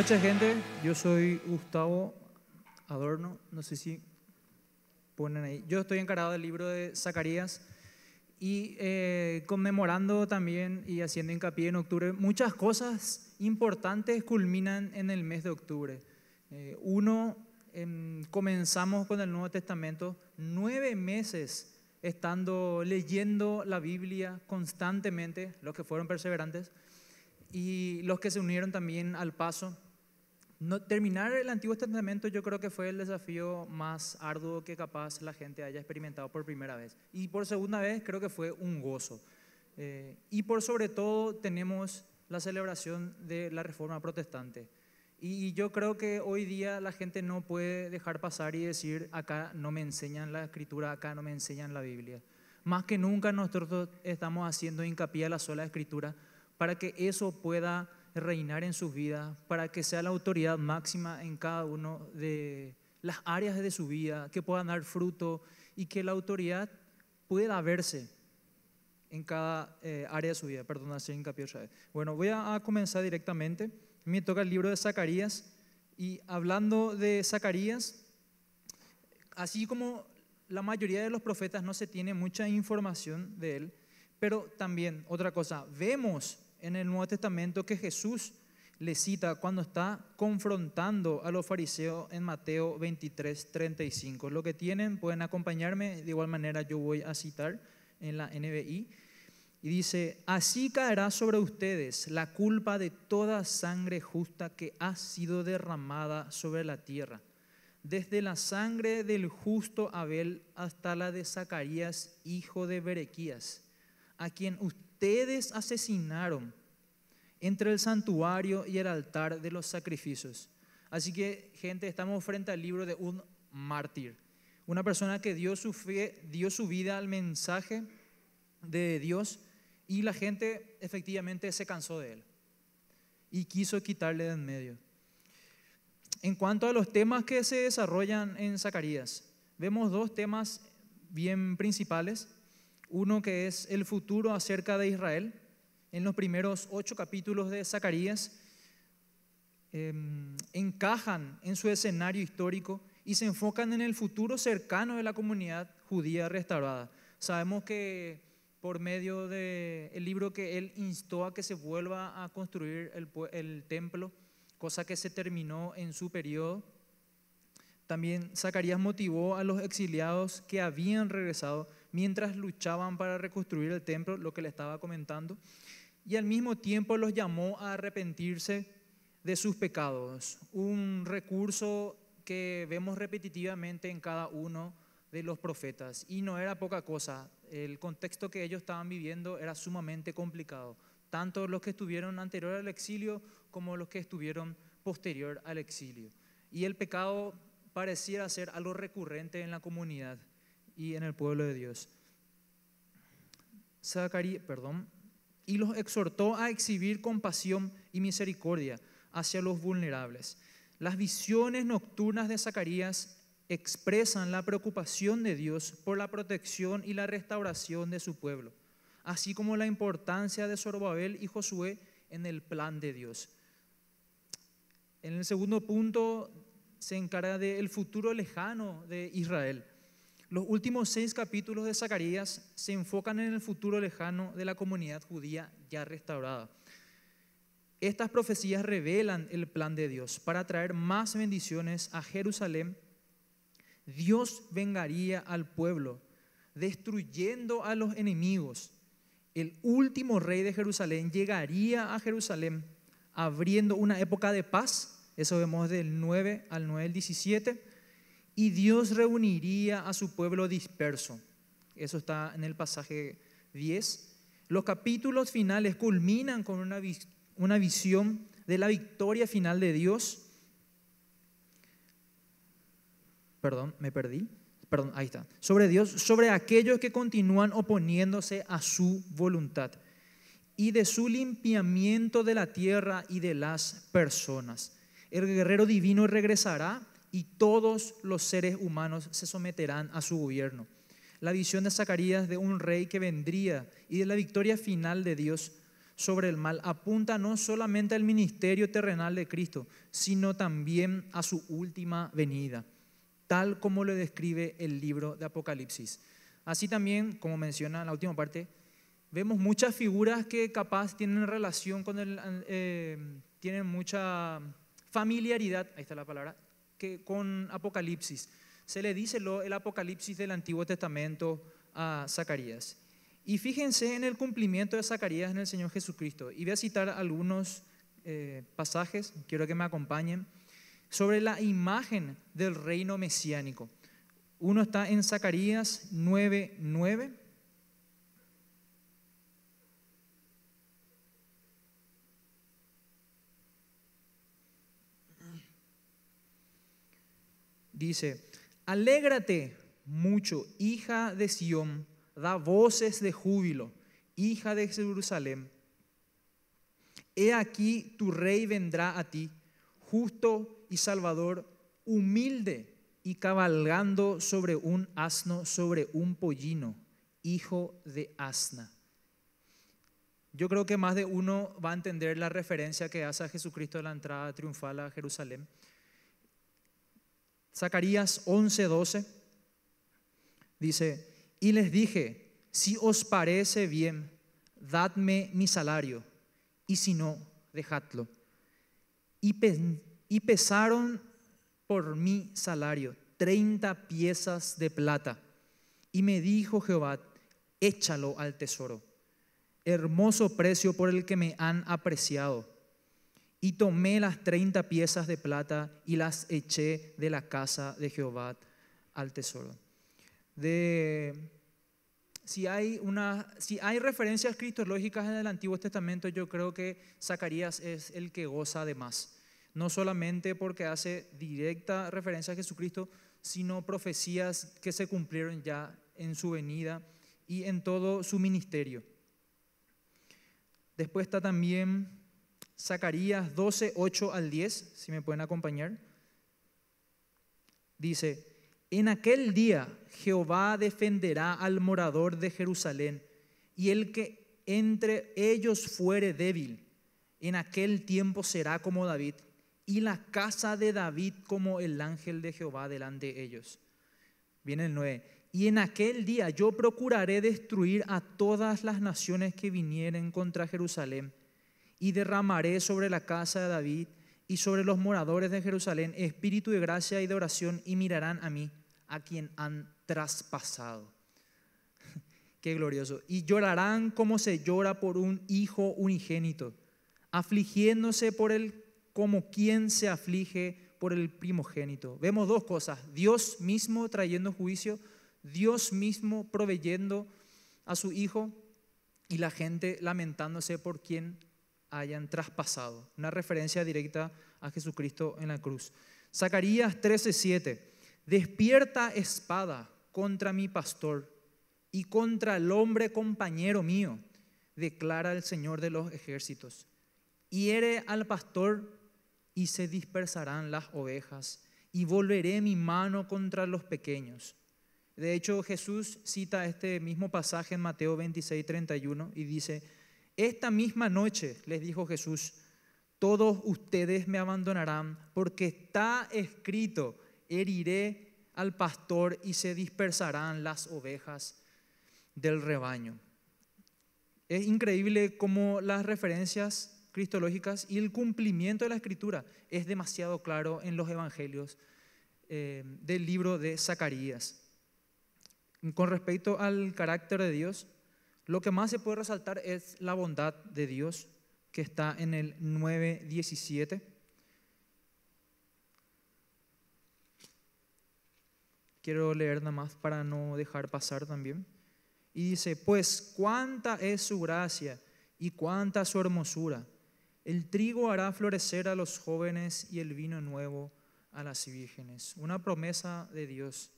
Mucha gente. Yo soy Gustavo Adorno. No sé si ponen ahí. Yo estoy encargado del libro de Zacarías y eh, conmemorando también y haciendo hincapié en octubre. Muchas cosas importantes culminan en el mes de octubre. Eh, uno, em, comenzamos con el Nuevo Testamento nueve meses estando leyendo la Biblia constantemente, los que fueron perseverantes y los que se unieron también al paso terminar el Antiguo Testamento yo creo que fue el desafío más arduo que capaz la gente haya experimentado por primera vez. Y por segunda vez creo que fue un gozo. Eh, y por sobre todo tenemos la celebración de la Reforma Protestante. Y, y yo creo que hoy día la gente no puede dejar pasar y decir, acá no me enseñan la escritura, acá no me enseñan la Biblia. Más que nunca nosotros estamos haciendo hincapié a la sola escritura para que eso pueda reinar en su vida para que sea la autoridad máxima en cada uno de las áreas de su vida, que puedan dar fruto y que la autoridad pueda verse en cada eh, área de su vida. Perdón, hacer hincapié Bueno, voy a, a comenzar directamente. Me toca el libro de Zacarías y hablando de Zacarías, así como la mayoría de los profetas no se tiene mucha información de él, pero también otra cosa, vemos en el Nuevo Testamento que Jesús le cita cuando está confrontando a los fariseos en Mateo 23.35. 35. Lo que tienen pueden acompañarme, de igual manera yo voy a citar en la NBI. Y dice, así caerá sobre ustedes la culpa de toda sangre justa que ha sido derramada sobre la tierra, desde la sangre del justo Abel hasta la de Zacarías, hijo de Berequías, a quien ustedes asesinaron entre el santuario y el altar de los sacrificios. Así que, gente, estamos frente al libro de un mártir, una persona que dio su, dio su vida al mensaje de Dios y la gente efectivamente se cansó de él y quiso quitarle de en medio. En cuanto a los temas que se desarrollan en Zacarías, vemos dos temas bien principales uno que es el futuro acerca de Israel. En los primeros ocho capítulos de Zacarías em, encajan en su escenario histórico y se enfocan en el futuro cercano de la comunidad judía restaurada. Sabemos que por medio del el libro que él instó a que se vuelva a construir el, el templo, cosa que se terminó en su periodo, también Zacarías motivó a los exiliados que habían regresado mientras luchaban para reconstruir el templo, lo que le estaba comentando, y al mismo tiempo los llamó a arrepentirse de sus pecados, un recurso que vemos repetitivamente en cada uno de los profetas. Y no era poca cosa, el contexto que ellos estaban viviendo era sumamente complicado, tanto los que estuvieron anterior al exilio como los que estuvieron posterior al exilio. Y el pecado pareciera ser algo recurrente en la comunidad y en el pueblo de Dios. Zacarías, perdón, y los exhortó a exhibir compasión y misericordia hacia los vulnerables. Las visiones nocturnas de Zacarías expresan la preocupación de Dios por la protección y la restauración de su pueblo, así como la importancia de Zorobabel y Josué en el plan de Dios. En el segundo punto se encarga del futuro lejano de Israel. Los últimos seis capítulos de Zacarías se enfocan en el futuro lejano de la comunidad judía ya restaurada. Estas profecías revelan el plan de Dios para traer más bendiciones a Jerusalén. Dios vengaría al pueblo, destruyendo a los enemigos. El último rey de Jerusalén llegaría a Jerusalén, abriendo una época de paz. Eso vemos del 9 al 9 del 17 y Dios reuniría a su pueblo disperso. Eso está en el pasaje 10. Los capítulos finales culminan con una, una visión de la victoria final de Dios. Perdón, me perdí. Perdón, ahí está. Sobre Dios, sobre aquellos que continúan oponiéndose a su voluntad y de su limpiamiento de la tierra y de las personas. El guerrero divino regresará y todos los seres humanos se someterán a su gobierno. La visión de Zacarías de un rey que vendría y de la victoria final de Dios sobre el mal apunta no solamente al ministerio terrenal de Cristo, sino también a su última venida, tal como lo describe el libro de Apocalipsis. Así también, como menciona la última parte, vemos muchas figuras que capaz tienen relación con el, eh, tienen mucha familiaridad, ahí está la palabra, que, con Apocalipsis. Se le dice el Apocalipsis del Antiguo Testamento a Zacarías. Y fíjense en el cumplimiento de Zacarías en el Señor Jesucristo. Y voy a citar algunos eh, pasajes, quiero que me acompañen, sobre la imagen del reino mesiánico. Uno está en Zacarías 9:9. dice, alégrate mucho, hija de Sión, da voces de júbilo, hija de Jerusalén. He aquí tu rey vendrá a ti, justo y salvador, humilde y cabalgando sobre un asno, sobre un pollino, hijo de asna. Yo creo que más de uno va a entender la referencia que hace a Jesucristo de la entrada triunfal a Jerusalén. Zacarías 11.12 dice, y les dije, si os parece bien, dadme mi salario, y si no, dejadlo. Y, pesaron por mi salario treinta piezas de plata. Y me dijo Jehová, échalo al tesoro, hermoso precio por el que me han apreciado y tomé las 30 piezas de plata y las eché de la casa de Jehová al tesoro. De, si, hay una, si hay referencias cristológicas en el Antiguo Testamento, yo creo que Zacarías es el que goza de más. No solamente porque hace directa referencia a Jesucristo, sino profecías que se cumplieron ya en su venida y en todo su ministerio. Después está también Zacarías 12, 8 al 10, si me pueden acompañar. Dice, en aquel día Jehová defenderá al morador de Jerusalén y el que entre ellos fuere débil, en aquel tiempo será como David y la casa de David como el ángel de Jehová delante de ellos. Viene el 9. Y en aquel día yo procuraré destruir a todas las naciones que vinieren contra Jerusalén y derramaré sobre la casa de David y sobre los moradores de Jerusalén espíritu de gracia y de oración y mirarán a mí, a quien han traspasado. Qué glorioso. Y llorarán como se llora por un hijo unigénito, afligiéndose por él como quien se aflige por el primogénito. Vemos dos cosas, Dios mismo trayendo juicio, Dios mismo proveyendo a su hijo y la gente lamentándose por quien hayan traspasado. Una referencia directa a Jesucristo en la cruz. Zacarías 13:7. Despierta espada contra mi pastor y contra el hombre compañero mío, declara el Señor de los ejércitos. Hiere al pastor y se dispersarán las ovejas, y volveré mi mano contra los pequeños. De hecho, Jesús cita este mismo pasaje en Mateo 26, 31 y dice, esta misma noche, les dijo Jesús, todos ustedes me abandonarán porque está escrito, heriré al pastor y se dispersarán las ovejas del rebaño. Es increíble cómo las referencias cristológicas y el cumplimiento de la escritura es demasiado claro en los evangelios eh, del libro de Zacarías. Con respecto al carácter de Dios, lo que más se puede resaltar es la bondad de Dios que está en el 9.17. Quiero leer nada más para no dejar pasar también. Y dice, pues cuánta es su gracia y cuánta su hermosura. El trigo hará florecer a los jóvenes y el vino nuevo a las vírgenes. Una promesa de Dios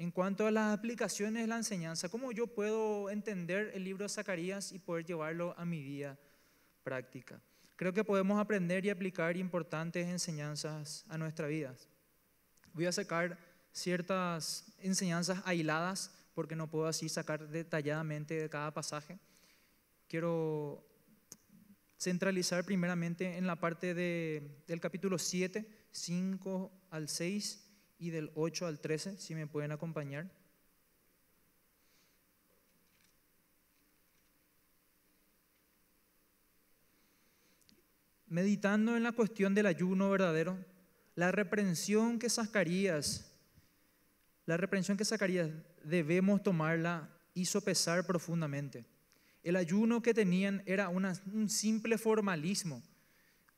en cuanto a las aplicaciones de la enseñanza, ¿cómo yo puedo entender el libro de Zacarías y poder llevarlo a mi vida práctica? Creo que podemos aprender y aplicar importantes enseñanzas a nuestra vida. Voy a sacar ciertas enseñanzas aisladas porque no puedo así sacar detalladamente de cada pasaje. Quiero centralizar primeramente en la parte del capítulo 7, 5 al 6 y del 8 al 13, si me pueden acompañar. Meditando en la cuestión del ayuno verdadero, la reprensión que Zacarías, la reprensión que Zacarías debemos tomarla hizo pesar profundamente. El ayuno que tenían era un simple formalismo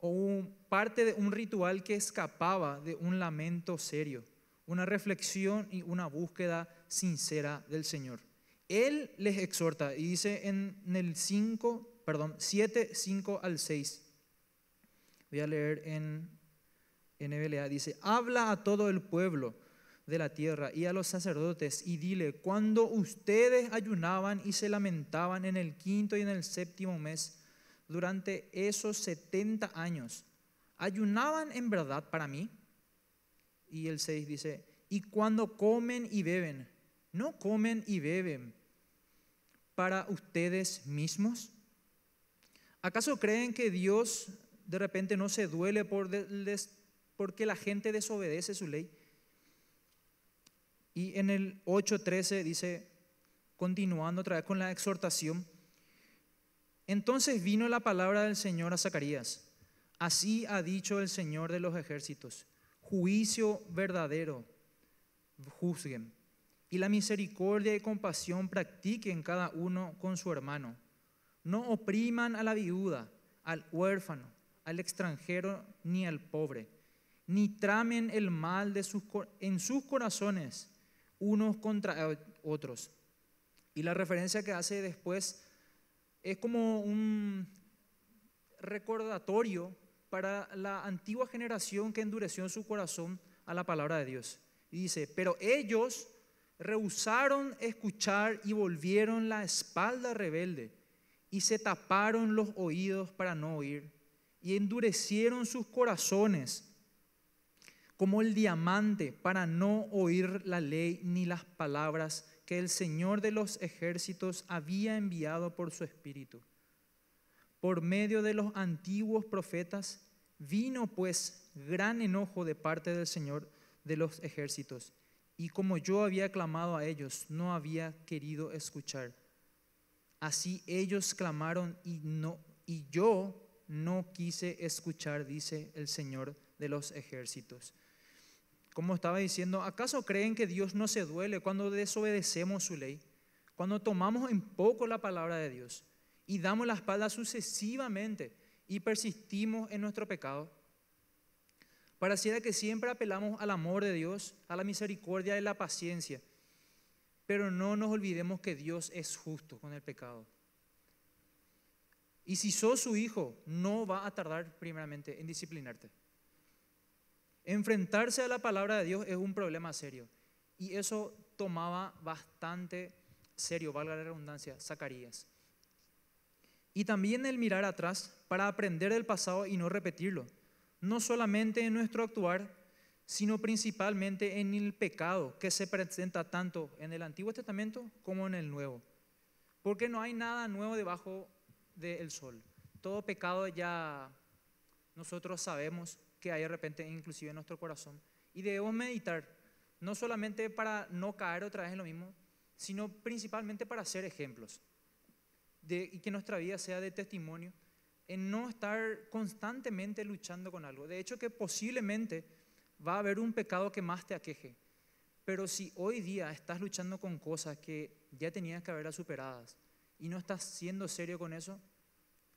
o parte de un ritual que escapaba de un lamento serio una reflexión y una búsqueda sincera del Señor. Él les exhorta y dice en el 5, perdón, 7, 5 al 6. Voy a leer en NBLA, dice, habla a todo el pueblo de la tierra y a los sacerdotes y dile, cuando ustedes ayunaban y se lamentaban en el quinto y en el séptimo mes, durante esos 70 años, ¿ayunaban en verdad para mí? y el 6 dice, y cuando comen y beben, no comen y beben para ustedes mismos. ¿Acaso creen que Dios de repente no se duele por porque la gente desobedece su ley? Y en el 8.13 dice, continuando otra vez con la exhortación, entonces vino la palabra del Señor a Zacarías. Así ha dicho el Señor de los ejércitos juicio verdadero juzguen y la misericordia y compasión practiquen cada uno con su hermano. No opriman a la viuda, al huérfano, al extranjero ni al pobre, ni tramen el mal de sus, en sus corazones unos contra otros. Y la referencia que hace después es como un recordatorio para la antigua generación que endureció su corazón a la palabra de Dios. Y dice, pero ellos rehusaron escuchar y volvieron la espalda rebelde y se taparon los oídos para no oír y endurecieron sus corazones como el diamante para no oír la ley ni las palabras que el Señor de los ejércitos había enviado por su espíritu por medio de los antiguos profetas, vino pues gran enojo de parte del Señor de los ejércitos. Y como yo había clamado a ellos, no había querido escuchar. Así ellos clamaron y, no, y yo no quise escuchar, dice el Señor de los ejércitos. Como estaba diciendo, ¿acaso creen que Dios no se duele cuando desobedecemos su ley? Cuando tomamos en poco la palabra de Dios y damos la espalda sucesivamente y persistimos en nuestro pecado. para Pareciera que siempre apelamos al amor de Dios, a la misericordia y la paciencia, pero no nos olvidemos que Dios es justo con el pecado. Y si sos su hijo, no va a tardar primeramente en disciplinarte. Enfrentarse a la palabra de Dios es un problema serio. Y eso tomaba bastante serio, valga la redundancia, Zacarías y también el mirar atrás para aprender del pasado y no repetirlo, no solamente en nuestro actuar, sino principalmente en el pecado que se presenta tanto en el Antiguo Testamento como en el Nuevo. Porque no hay nada nuevo debajo del sol. Todo pecado ya nosotros sabemos que hay de repente inclusive en nuestro corazón. Y debemos meditar, no solamente para no caer otra vez en lo mismo, sino principalmente para ser ejemplos y que nuestra vida sea de testimonio, en no estar constantemente luchando con algo. De hecho, que posiblemente va a haber un pecado que más te aqueje. Pero si hoy día estás luchando con cosas que ya tenías que haber superadas y no estás siendo serio con eso,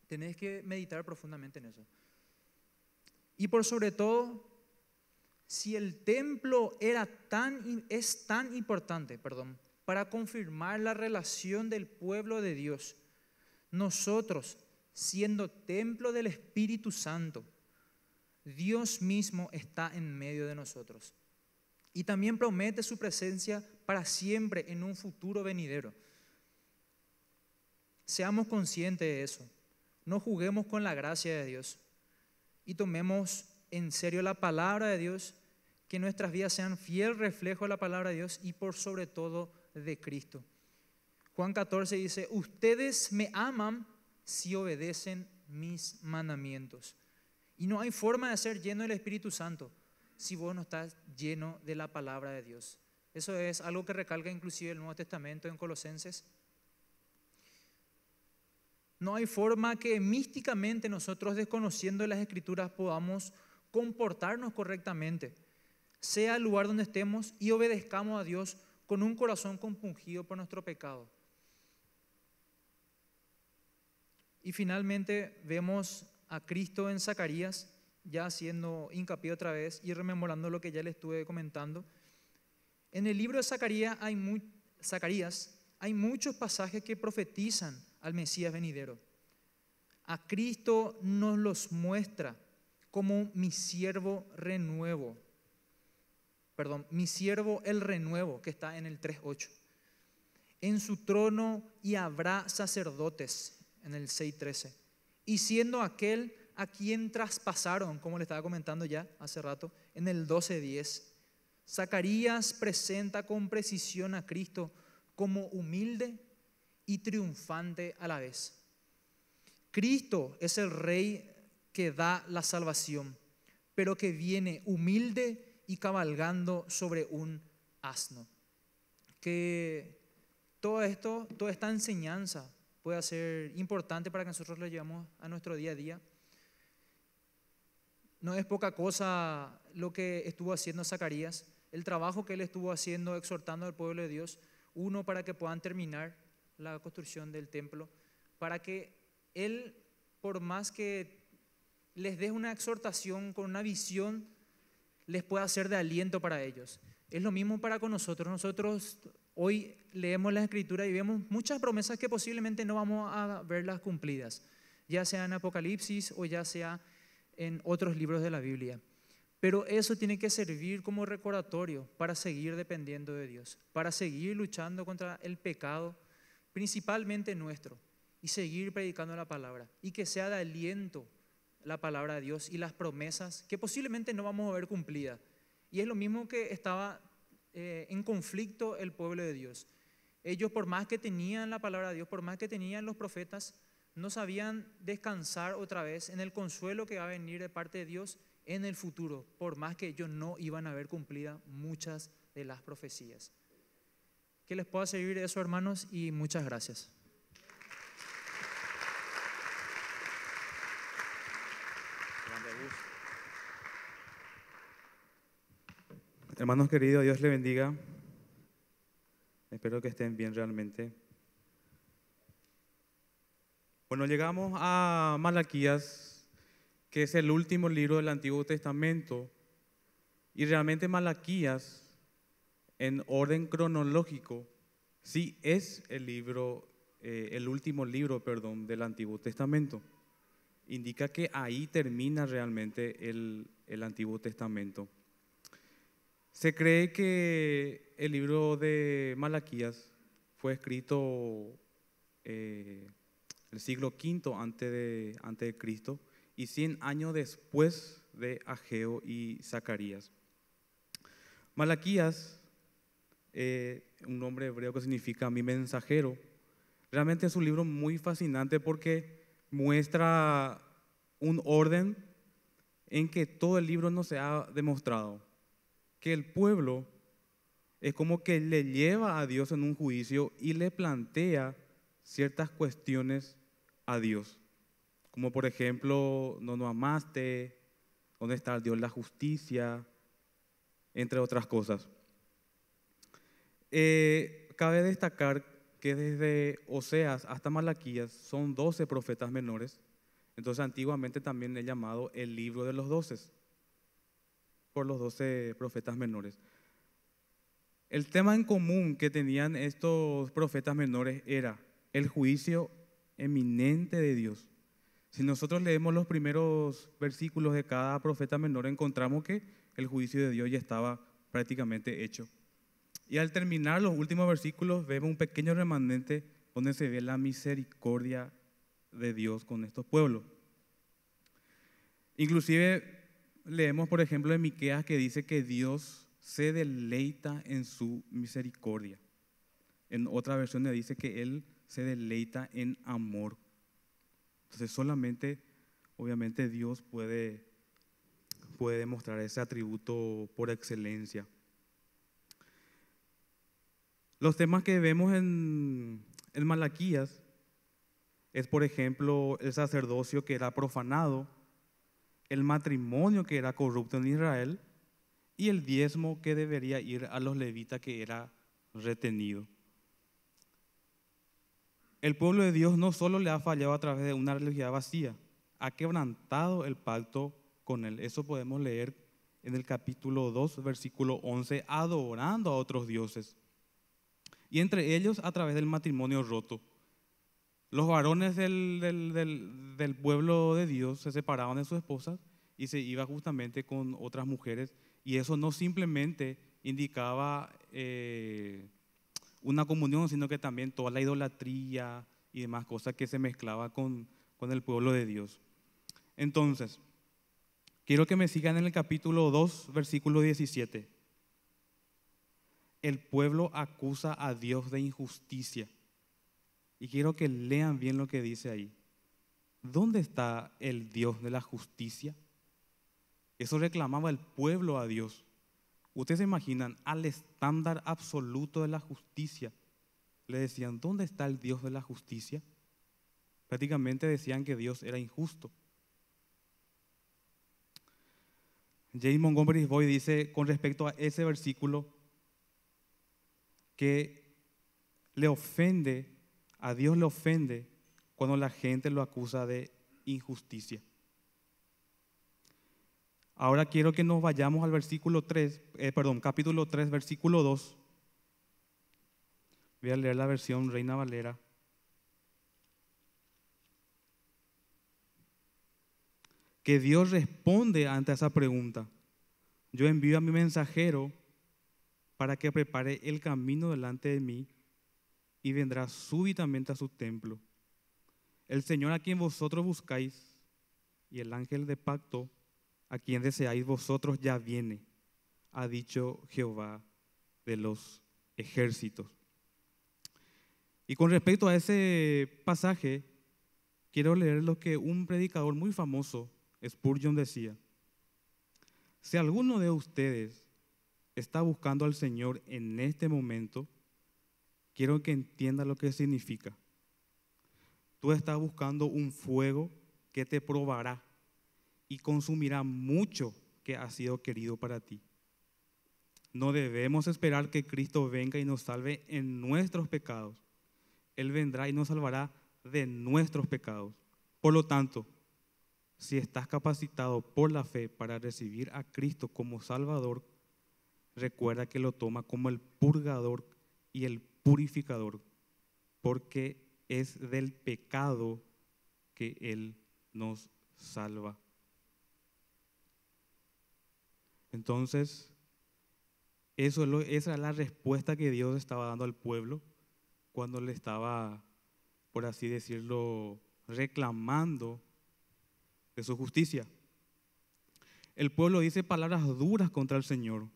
tenés que meditar profundamente en eso. Y por sobre todo, si el templo era tan, es tan importante, perdón, para confirmar la relación del pueblo de Dios nosotros, siendo templo del Espíritu Santo, Dios mismo está en medio de nosotros. Y también promete su presencia para siempre en un futuro venidero. Seamos conscientes de eso. No juguemos con la gracia de Dios. Y tomemos en serio la palabra de Dios, que nuestras vidas sean fiel reflejo de la palabra de Dios y por sobre todo de Cristo. Juan 14 dice, ustedes me aman si obedecen mis mandamientos. Y no hay forma de ser lleno del Espíritu Santo si vos no estás lleno de la palabra de Dios. Eso es algo que recalca inclusive el Nuevo Testamento en Colosenses. No hay forma que místicamente nosotros, desconociendo las escrituras, podamos comportarnos correctamente, sea el lugar donde estemos y obedezcamos a Dios con un corazón compungido por nuestro pecado. Y finalmente vemos a Cristo en Zacarías, ya haciendo hincapié otra vez y rememorando lo que ya le estuve comentando. En el libro de Zacarías hay, Zacarías hay muchos pasajes que profetizan al Mesías venidero. A Cristo nos los muestra como mi siervo renuevo. Perdón, mi siervo el renuevo, que está en el 3.8. En su trono y habrá sacerdotes en el 6.13. Y siendo aquel a quien traspasaron, como le estaba comentando ya hace rato, en el 12.10, Zacarías presenta con precisión a Cristo como humilde y triunfante a la vez. Cristo es el Rey que da la salvación, pero que viene humilde y cabalgando sobre un asno. Que todo esto, toda esta enseñanza puede ser importante para que nosotros lo llevamos a nuestro día a día. No es poca cosa lo que estuvo haciendo Zacarías, el trabajo que él estuvo haciendo exhortando al pueblo de Dios, uno para que puedan terminar la construcción del templo, para que él, por más que les dé una exhortación con una visión, les pueda ser de aliento para ellos. Es lo mismo para con nosotros. Nosotros Hoy leemos la escritura y vemos muchas promesas que posiblemente no vamos a verlas cumplidas, ya sea en Apocalipsis o ya sea en otros libros de la Biblia. Pero eso tiene que servir como recordatorio para seguir dependiendo de Dios, para seguir luchando contra el pecado, principalmente nuestro, y seguir predicando la palabra, y que sea de aliento la palabra de Dios y las promesas que posiblemente no vamos a ver cumplidas. Y es lo mismo que estaba eh, en conflicto el pueblo de Dios. Ellos, por más que tenían la palabra de Dios, por más que tenían los profetas, no sabían descansar otra vez en el consuelo que va a venir de parte de Dios en el futuro, por más que ellos no iban a haber cumplida muchas de las profecías. Que les pueda servir eso, hermanos, y muchas gracias. Hermanos queridos, Dios les bendiga. Espero que estén bien realmente. Bueno, llegamos a Malaquías, que es el último libro del Antiguo Testamento. Y realmente Malaquías, en orden cronológico, sí es el libro, eh, el último libro, perdón, del Antiguo Testamento. Indica que ahí termina realmente el Antiguo Testamento. Se cree que el libro de Malaquías fue escrito eh, el siglo V antes de, antes de Cristo y 100 años después de Ageo y Zacarías. Malaquías, eh, un nombre hebreo que significa mi mensajero, realmente es un libro muy fascinante porque muestra un orden en que todo el libro no se ha demostrado que el pueblo es como que le lleva a Dios en un juicio y le plantea ciertas cuestiones a Dios. Como por ejemplo, no nos amaste, dónde está Dios la justicia, entre otras cosas. Eh, cabe destacar que desde Oseas hasta Malaquías son doce profetas menores, entonces antiguamente también es llamado el libro de los doces por los doce profetas menores. El tema en común que tenían estos profetas menores era el juicio eminente de Dios. Si nosotros leemos los primeros versículos de cada profeta menor, encontramos que el juicio de Dios ya estaba prácticamente hecho. Y al terminar los últimos versículos, vemos un pequeño remanente donde se ve la misericordia de Dios con estos pueblos. Inclusive leemos, por ejemplo, en Miqueas que dice que Dios se deleita en su misericordia. En otra versión le dice que Él se deleita en amor. Entonces solamente, obviamente, Dios puede, puede ese atributo por excelencia. Los temas que vemos en, en Malaquías es, por ejemplo, el sacerdocio que era profanado, el matrimonio que era corrupto en Israel y el diezmo que debería ir a los levitas que era retenido. El pueblo de Dios no solo le ha fallado a través de una religión vacía, ha quebrantado el pacto con él. Eso podemos leer en el capítulo 2, versículo 11, adorando a otros dioses. Y entre ellos a través del matrimonio roto. Los varones del, pueblo de Dios se separaban de sus esposas y se iba justamente con otras mujeres. Y eso no simplemente indicaba eh, una comunión, sino que también toda la idolatría y demás cosas que se mezclaba con, con el pueblo de Dios. Entonces, quiero que me sigan en el capítulo 2, versículo 17. El pueblo acusa a Dios de injusticia y quiero que lean bien lo que dice ahí. ¿Dónde está el Dios de la justicia? Eso reclamaba el pueblo a Dios. Ustedes se imaginan al estándar absoluto de la justicia. Le decían, ¿dónde está el Dios de la justicia? Prácticamente decían que Dios era injusto. James Montgomery Boy dice con respecto a ese versículo que le ofende a Dios le ofende cuando la gente lo acusa de injusticia. Ahora quiero que nos vayamos al versículo 3, eh, perdón, capítulo 3, versículo 2. Voy a leer la versión Reina Valera. Que Dios responde ante esa pregunta. Yo envío a mi mensajero para que prepare el camino delante de mí y vendrá súbitamente a su templo. El Señor a quien vosotros buscáis y el ángel de pacto a quien deseáis vosotros ya viene, ha dicho Jehová de los ejércitos. Y con respecto a ese pasaje, quiero leer lo que un predicador muy famoso, Spurgeon, decía. Si alguno de ustedes está buscando al Señor en este momento, quiero que entienda lo que significa. Tú estás buscando un fuego que te probará y consumirá mucho que ha sido querido para ti. No debemos esperar que Cristo venga y nos salve en nuestros pecados. Él vendrá y nos salvará de nuestros pecados. Por lo tanto, si estás capacitado por la fe para recibir a Cristo como Salvador, recuerda que lo toma como el purgador y el purificador, porque es del pecado que Él nos salva. Entonces, eso esa es la respuesta que Dios estaba dando al pueblo cuando le estaba, por así decirlo, reclamando de su justicia. El pueblo dice palabras duras contra el Señor.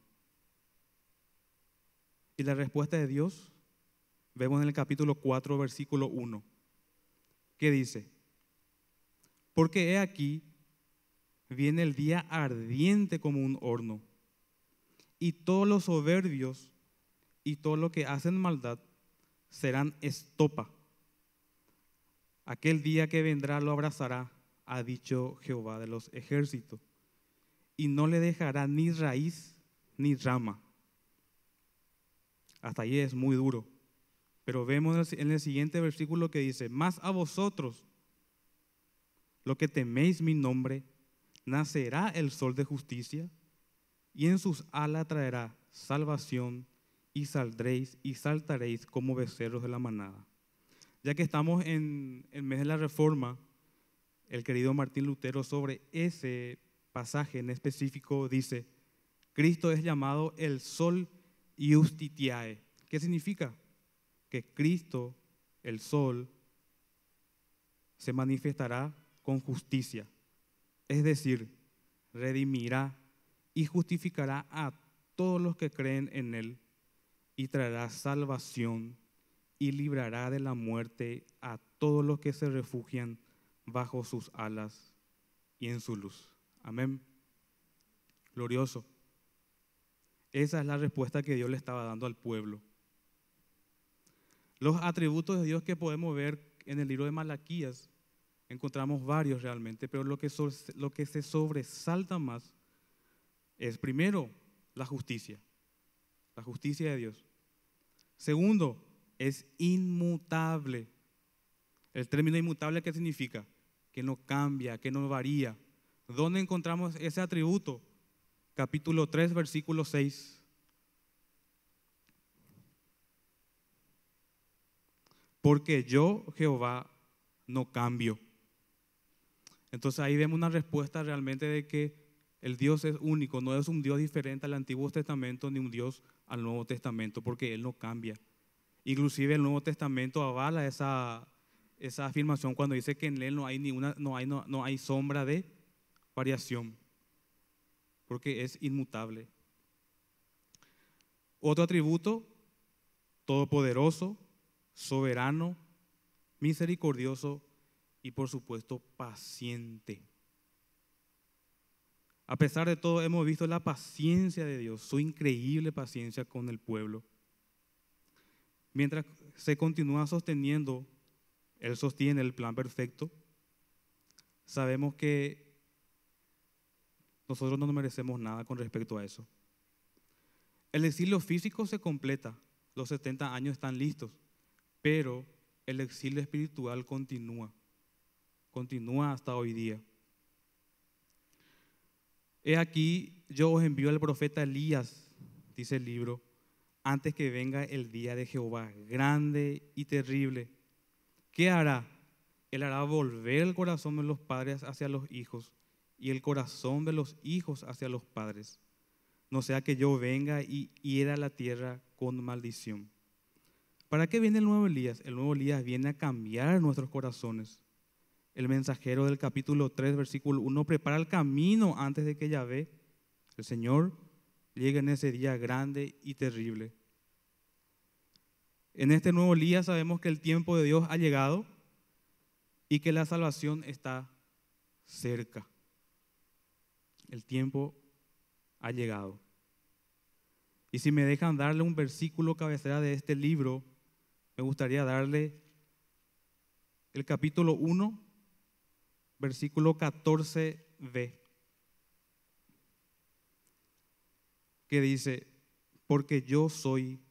Y la respuesta de Dios vemos en el capítulo 4, versículo 1, que dice, porque he aquí, viene el día ardiente como un horno, y todos los soberbios y todo lo que hacen maldad serán estopa. Aquel día que vendrá lo abrazará, ha dicho Jehová de los ejércitos, y no le dejará ni raíz ni rama. Hasta allí es muy duro. Pero vemos en el siguiente versículo que dice, más a vosotros, lo que teméis mi nombre, nacerá el sol de justicia y en sus alas traerá salvación y saldréis y saltaréis como becerros de la manada. Ya que estamos en el mes de la reforma, el querido Martín Lutero sobre ese pasaje en específico dice, Cristo es llamado el sol iustitiae. ¿Qué significa? que Cristo, el sol, se manifestará con justicia, es decir, redimirá y justificará a todos los que creen en Él y traerá salvación y librará de la muerte a todos los que se refugian bajo sus alas y en su luz. Amén. Glorioso. Esa es la respuesta que Dios le estaba dando al pueblo. Los atributos de Dios que podemos ver en el libro de Malaquías, encontramos varios realmente, pero lo que, se sobresalta más es primero la justicia, la justicia de Dios. Segundo, es inmutable. El término inmutable, ¿qué significa? Que no cambia, que no varía. ¿Dónde encontramos ese atributo? Capítulo 3, versículo 6. porque yo, Jehová, no cambio. Entonces ahí vemos una respuesta realmente de que el Dios es único, no es un Dios diferente al Antiguo Testamento ni un Dios al Nuevo Testamento, porque Él no cambia. Inclusive el Nuevo Testamento avala esa, esa afirmación cuando dice que en Él no hay, ninguna, no, hay, no, no hay sombra de variación, porque es inmutable. Otro atributo, todopoderoso, soberano, misericordioso y por supuesto paciente. A pesar de todo, hemos visto la paciencia de Dios, su increíble paciencia con el pueblo. Mientras se continúa sosteniendo, Él sostiene el plan perfecto. Sabemos que nosotros no merecemos nada con respecto a eso. El exilio físico se completa, los 70 años están listos pero el exilio espiritual continúa, continúa hasta hoy día. He aquí, yo os envío al profeta Elías, dice el libro, antes que venga el día de Jehová, grande y terrible. ¿Qué hará? Él hará volver el corazón de los padres hacia los hijos y el corazón de los hijos hacia los padres, no sea que yo venga y hiera la tierra con maldición. ¿Para qué viene el nuevo Elías? El nuevo Elías viene a cambiar nuestros corazones. El mensajero del capítulo 3, versículo 1, prepara el camino antes de que Yahvé, el Señor, llegue en ese día grande y terrible. En este nuevo Elías sabemos que el tiempo de Dios ha llegado y que la salvación está cerca. El tiempo ha llegado. Y si me dejan darle un versículo cabecera de este libro, me gustaría darle el capítulo 1, versículo 14b, que dice, porque yo soy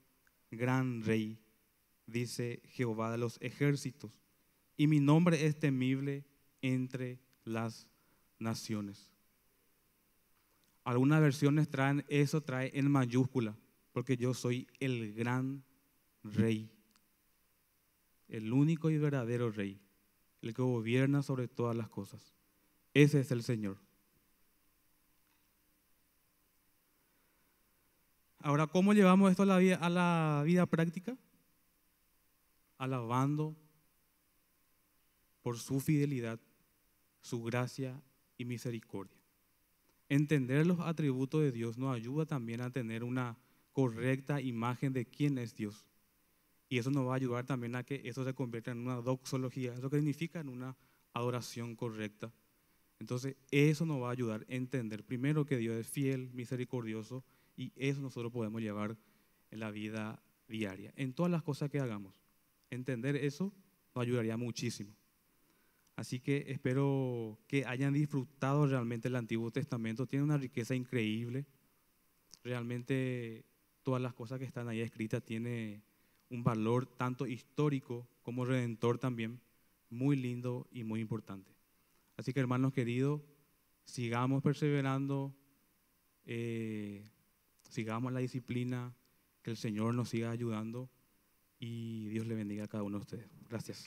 gran rey, dice Jehová de los ejércitos, y mi nombre es temible entre las naciones. Algunas versiones traen eso, trae en mayúscula, porque yo soy el gran rey el único y verdadero Rey, el que gobierna sobre todas las cosas. Ese es el Señor. Ahora, ¿cómo llevamos esto a la vida, a la vida práctica? Alabando por su fidelidad, su gracia y misericordia. Entender los atributos de Dios nos ayuda también a tener una correcta imagen de quién es Dios. Y eso nos va a ayudar también a que eso se convierta en una doxología, eso que significa en una adoración correcta. Entonces, eso nos va a ayudar a entender primero que Dios es fiel, misericordioso, y eso nosotros podemos llevar en la vida diaria, en todas las cosas que hagamos. Entender eso nos ayudaría muchísimo. Así que espero que hayan disfrutado realmente el Antiguo Testamento. Tiene una riqueza increíble. Realmente todas las cosas que están ahí escritas tiene un valor tanto histórico como redentor también, muy lindo y muy importante. Así que hermanos queridos, sigamos perseverando, eh, sigamos la disciplina, que el Señor nos siga ayudando y Dios le bendiga a cada uno de ustedes. Gracias.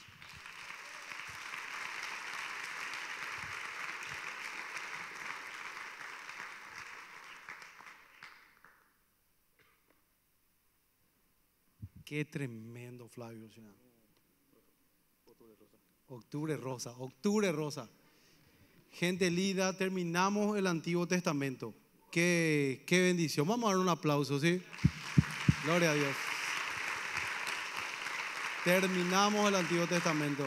Qué tremendo, Flavio. Octubre rosa, octubre rosa. Gente linda, terminamos el Antiguo Testamento. Qué, qué bendición. Vamos a dar un aplauso, ¿sí? Gloria a Dios. Terminamos el Antiguo Testamento.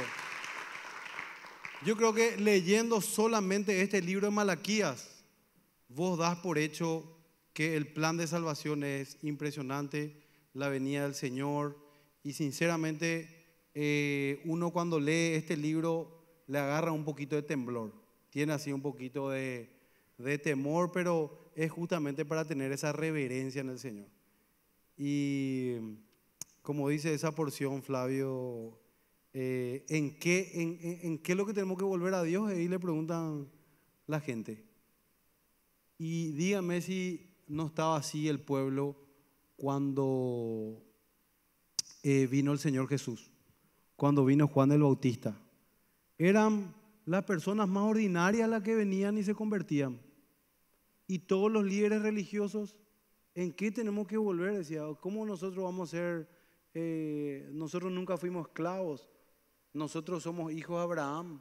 Yo creo que leyendo solamente este libro de Malaquías, vos das por hecho que el plan de salvación es impresionante la venida del Señor. Y sinceramente, eh, uno cuando lee este libro le agarra un poquito de temblor, tiene así un poquito de, temor, pero es justamente para tener esa reverencia en el Señor. Y como dice esa porción, Flavio, eh, ¿en, qué, en, qué es lo que tenemos que volver a Dios? ahí le preguntan la gente. Y dígame si no estaba así el pueblo cuando eh, vino el Señor Jesús, cuando vino Juan el Bautista. Eran las personas más ordinarias las que venían y se convertían. Y todos los líderes religiosos, ¿en qué tenemos que volver? Decía, ¿cómo nosotros vamos a ser, eh, nosotros nunca fuimos esclavos, nosotros somos hijos de Abraham?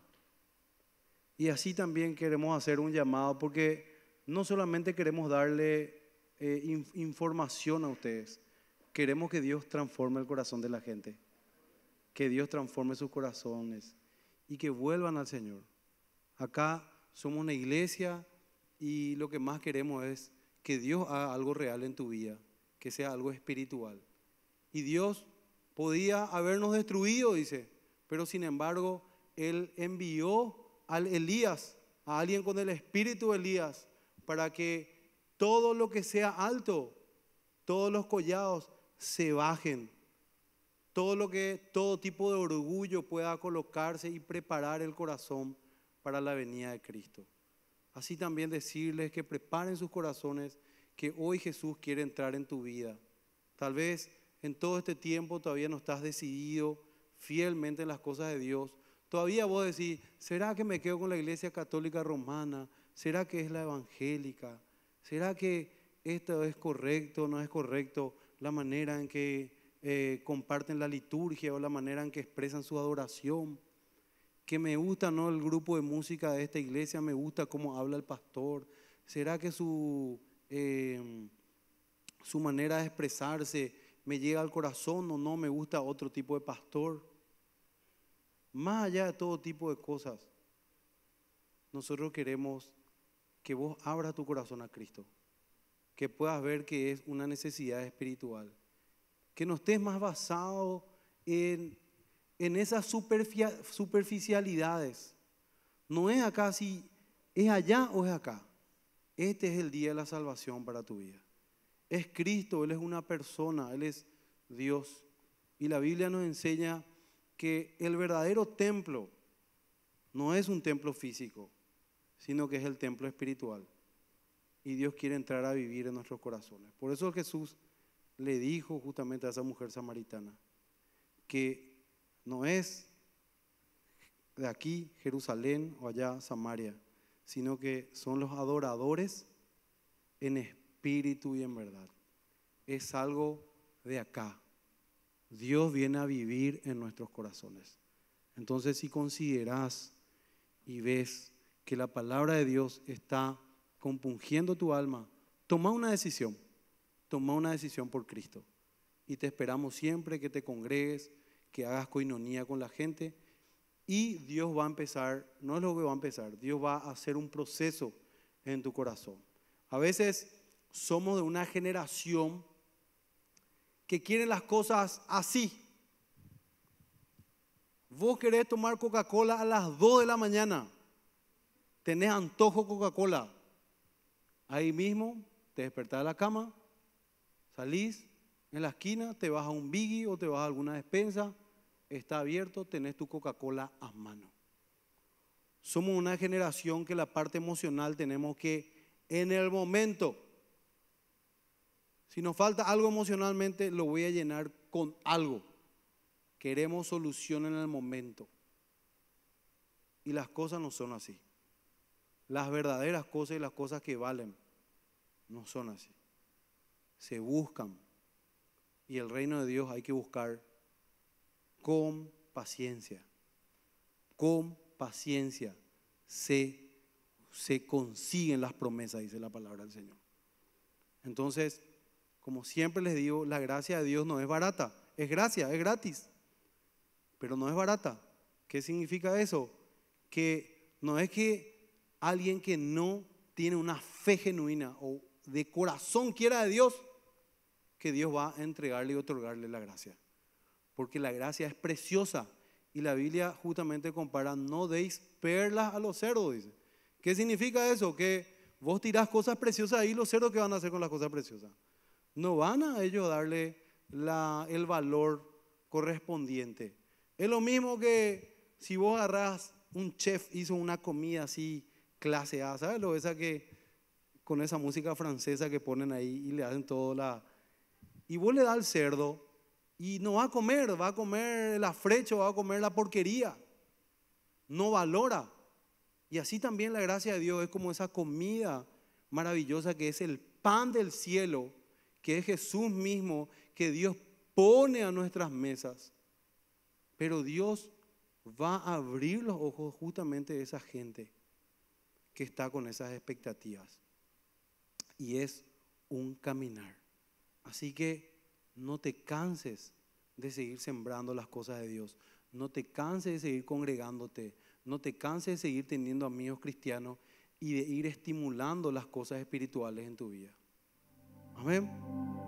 Y así también queremos hacer un llamado, porque no solamente queremos darle eh, información a ustedes. Queremos que Dios transforme el corazón de la gente, que Dios transforme sus corazones y que vuelvan al Señor. Acá somos una iglesia y lo que más queremos es que Dios haga algo real en tu vida, que sea algo espiritual. Y Dios podía habernos destruido, dice, pero sin embargo, Él envió al Elías, a alguien con el espíritu de Elías, para que todo lo que sea alto, todos los collados se bajen. Todo lo que todo tipo de orgullo pueda colocarse y preparar el corazón para la venida de Cristo. Así también decirles que preparen sus corazones que hoy Jesús quiere entrar en tu vida. Tal vez en todo este tiempo todavía no estás decidido fielmente en las cosas de Dios. Todavía vos decís, ¿será que me quedo con la iglesia católica romana? ¿Será que es la evangélica? ¿Será que esto es correcto, o no es correcto? La manera en que eh, comparten la liturgia o la manera en que expresan su adoración. Que me gusta no el grupo de música de esta iglesia, me gusta cómo habla el pastor. ¿Será que su, em, su manera de expresarse me llega al corazón o no me gusta otro tipo de pastor? Más allá de todo tipo de cosas, nosotros queremos que vos abras tu corazón a Cristo, que puedas ver que es una necesidad espiritual, que no estés más basado en, en esas superficialidades. No es acá si es allá o es acá. Este es el día de la salvación para tu vida. Es Cristo, Él es una persona, Él es Dios. Y la Biblia nos enseña que el verdadero templo no es un templo físico, sino que es el templo espiritual. Y Dios quiere entrar a vivir en nuestros corazones. Por eso Jesús le dijo justamente a esa mujer samaritana que no es de aquí Jerusalén o allá Samaria, sino que son los adoradores en espíritu y en verdad. Es algo de acá. Dios viene a vivir en nuestros corazones. Entonces si consideras y ves que la palabra de Dios está compungiendo tu alma, toma una decisión. Toma una decisión por Cristo. Y te esperamos siempre que te congregues, que hagas coinonía con la gente. Y Dios va a empezar, no es lo que va a empezar, Dios va a hacer un proceso en tu corazón. A veces somos de una generación que quiere las cosas así. Vos querés tomar Coca-Cola a las 2 de la mañana tenés antojo Coca-Cola, ahí mismo te despertás de la cama, salís en la esquina, te vas a un biggie o te vas a alguna despensa, está abierto, tenés tu Coca-Cola a mano. Somos una generación que la parte emocional tenemos que en el momento. Si nos falta algo emocionalmente, lo voy a llenar con algo. Queremos solución en el momento. Y las cosas no son así. Las verdaderas cosas y las cosas que valen no son así. Se buscan. Y el reino de Dios hay que buscar con paciencia. Con paciencia se, se consiguen las promesas, dice la palabra del Señor. Entonces, como siempre les digo, la gracia de Dios no es barata. Es gracia, es gratis. Pero no es barata. ¿Qué significa eso? Que no es que alguien que no tiene una fe genuina o de corazón quiera de Dios, que Dios va a entregarle y otorgarle la gracia. Porque la gracia es preciosa. Y la Biblia justamente compara, no deis perlas a los cerdos, dice. ¿Qué significa eso? Que vos tirás cosas preciosas y los cerdos qué van a hacer con las cosas preciosas. No van a ellos darle el valor correspondiente. Es lo mismo que si vos agarrás, un chef hizo una comida así clase A, ¿sabes? Lo esa que con esa música francesa que ponen ahí y le hacen todo la... Y vos le das al cerdo y no va a comer, va a comer la afrecho, va a comer la porquería. No valora. Y así también la gracia de Dios es como esa comida maravillosa que es el pan del cielo, que es Jesús mismo, que Dios pone a nuestras mesas. Pero Dios va a abrir los ojos justamente de esa gente que está con esas expectativas. Y es un caminar. Así que no te canses de seguir sembrando las cosas de Dios. No te canses de seguir congregándote. No te canses de seguir teniendo amigos cristianos y de ir estimulando las cosas espirituales en tu vida. Amén.